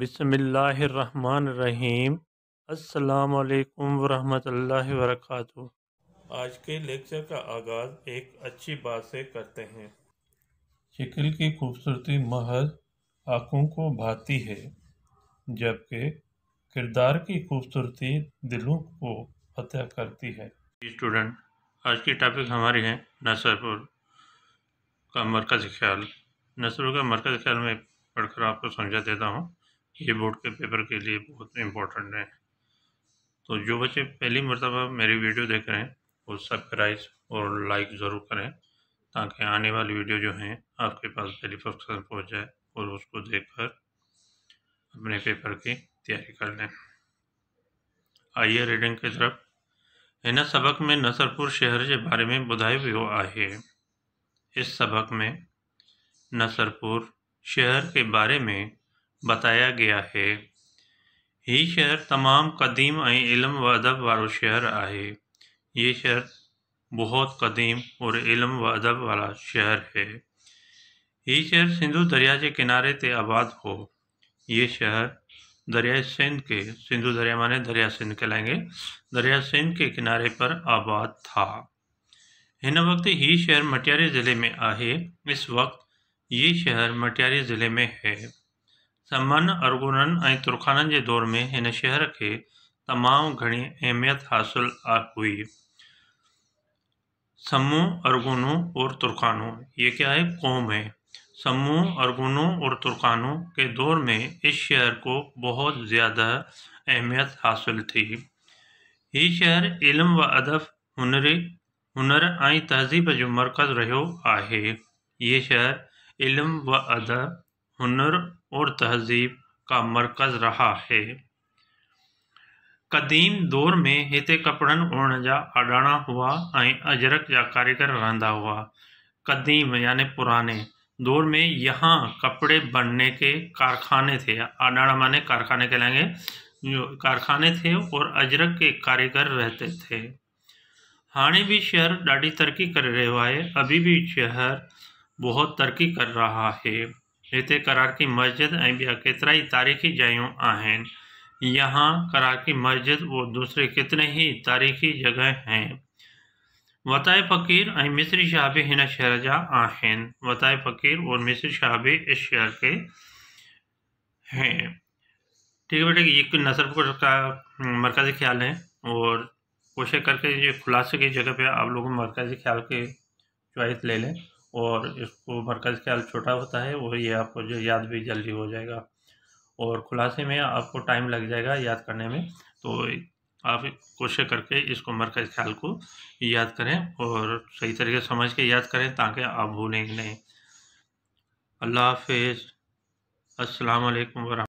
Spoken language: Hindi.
बिसमीम् अल्लाम वरहमतुल्लाहि वरकatuh आज के लेक्चर का आगाज़ एक अच्छी बात से करते हैं शिकल की खूबसूरती महज आँखों को भाती है जबकि किरदार की खूबसूरती दिलों को फतेह करती है स्टूडेंट आज की टॉपिक हमारी है नसरपुर का मरकज़ ख्याल नसरपुर का मरकज़ ख्याल में पढ़कर आपको समझा देता हूँ ये बोर्ड के पेपर के लिए बहुत इम्पोर्टेंट है तो जो बच्चे पहली मरतबा मेरी वीडियो देख रहे हैं वो सब्सक्राइब और लाइक ज़रूर करें ताकि आने वाली वीडियो जो हैं आपके पास बेनिफिक्सन पहुँच जाए और उसको देख कर अपने पेपर की तैयारी कर लें आइए रीडिंग की तरफ इन सबक में नसरपुर शहर के बारे में बुधा वियो है इस सबक में नसरपुर शहर के बारे में बताया गया है ये शहर तमाम क़दीम इलम व अदब वो शहर है ये शहर बहुत कदीम और इलम व अदब वाला शहर है ये शहर सिंधु दरिया के किनारे ते आबाद हो ये शहर दरिया सिंध के सिंधु दरिया माने दरिया सिंध कहलाएंगे दरिया सिंध के किनारे पर आबाद था इन वक्त ही शहर मटियारी ज़िले में आए इस वक्त ये शहर मटियारी ज़िले में है समन अर्गुननि ऐं तुर्खाननि जे दौर में हिन शहर खे तमामु घणी अहमियत हासिल हुई समूह अरगुनू और तुर्खानू ये क्या है कौम है समू अरगुनू और तुर्खानू के दौर में इस शहर को बहुत ज़्यादा अहमियत हासिल थी ये शहर इल्म व अदब हुनर हुनर ऐं तहज़ीब जो मर्कज़ रहियो आहे ये शहर इल्म व अदब हुनर और तहजीब का मरकज़ रहा है कदीम दौर में इतने कपड़न ओण जा अडाणा हुआ अजरक जा कारीगर रहा हुआ कदीम यानी पुराने दौर में यहाँ कपड़े बनने के कारखाने थे अडाणा माने कारखाने कहलाएंगे जो कारखाने थे और अजरक के कारीगर रहते थे हाँ भी शहर ॾाढी तरक्की कर रहा है अभी भी शहर बहुत तरक्की कर रहा है इतने कराकी मस्जिद केतरा ही तारीख़ी जयूँ आन यहाँ कराकी मस्जिद वो दूसरे कितने ही तारीख़ी जगह हैं वताए फ़क़ीर ए मिस्री शाह भी इन शहर जहाँ वताए फ़क़ीर और मिस्री शाह भी इस शहर के हैं ठीक है बेटे ये नसर का मरकज़ी ख्याल है और कोशिश करके ये खुलासे की जगह पे आप लोगों मरकज़ी ख्याल के चॉइस ले लें और इसको मरकज़ ख्याल छोटा होता है वो ये आपको जो याद भी जल्दी हो जाएगा और खुलासे में आपको टाइम लग जाएगा याद करने में तो आप कोशिश करके इसको मरकज़ ख्याल को याद करें और सही तरीके समझ के याद करें ताकि आप भूलेंगे नहीं अल्लाह हाफिज़ असलकम वरह